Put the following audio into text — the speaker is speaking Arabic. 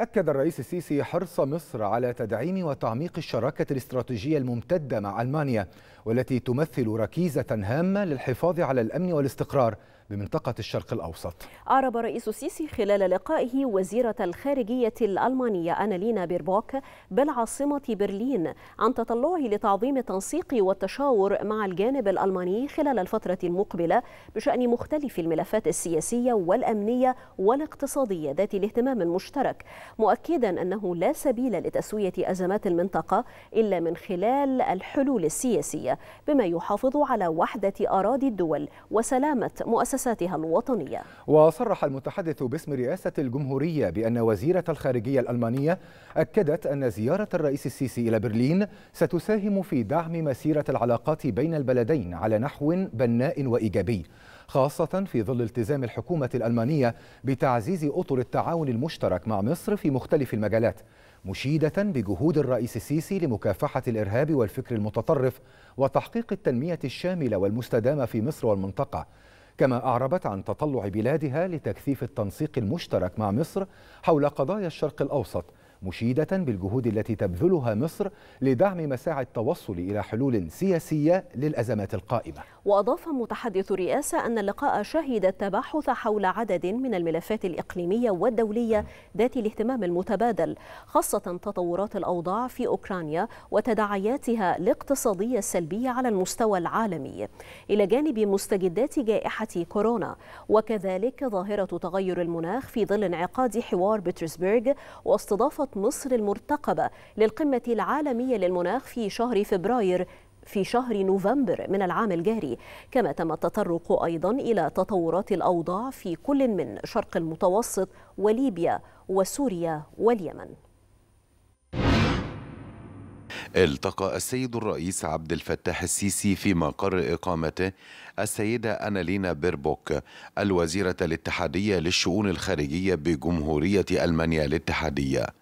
أكد الرئيس السيسي حرص مصر على تدعيم وتعميق الشراكة الاستراتيجية الممتدة مع ألمانيا والتي تمثل ركيزة هامة للحفاظ على الأمن والاستقرار بمنطقة الشرق الأوسط أعرب رئيس السيسي خلال لقائه وزيرة الخارجية الألمانية أنالينا بيربوك بالعاصمة برلين عن تطلعه لتعظيم التنسيق والتشاور مع الجانب الألماني خلال الفترة المقبلة بشأن مختلف الملفات السياسية والأمنية والاقتصادية ذات الاهتمام المشترك مؤكدا أنه لا سبيل لتسوية أزمات المنطقة إلا من خلال الحلول السياسية بما يحافظ على وحدة أراضي الدول وسلامة مؤسسات مؤسساتها الوطنية وصرح المتحدث باسم رئاسة الجمهورية بأن وزيرة الخارجية الألمانية أكدت أن زيارة الرئيس السيسي إلى برلين ستساهم في دعم مسيرة العلاقات بين البلدين على نحو بناء وإيجابي خاصة في ظل التزام الحكومة الألمانية بتعزيز أطر التعاون المشترك مع مصر في مختلف المجالات مشيدة بجهود الرئيس السيسي لمكافحة الإرهاب والفكر المتطرف وتحقيق التنمية الشاملة والمستدامة في مصر والمنطقة كما أعربت عن تطلع بلادها لتكثيف التنسيق المشترك مع مصر حول قضايا الشرق الأوسط مشيدة بالجهود التي تبذلها مصر لدعم مساعي التوصل إلى حلول سياسية للأزمات القائمة وأضاف متحدث الرئاسة أن اللقاء شهد التباحث حول عدد من الملفات الإقليمية والدولية ذات الاهتمام المتبادل خاصة تطورات الأوضاع في أوكرانيا وتداعياتها الاقتصادية السلبية على المستوى العالمي إلى جانب مستجدات جائحة كورونا وكذلك ظاهرة تغير المناخ في ظل انعقاد حوار بيترسبيرغ واستضافة خطط مصر المرتقبة للقمة العالمية للمناخ في شهر فبراير في شهر نوفمبر من العام الجاري كما تم التطرق أيضا إلى تطورات الأوضاع في كل من شرق المتوسط وليبيا وسوريا واليمن التقى السيد الرئيس عبد الفتاح السيسي في مقر إقامته السيدة أنالينا بيربوك الوزيرة الاتحادية للشؤون الخارجية بجمهورية ألمانيا الاتحادية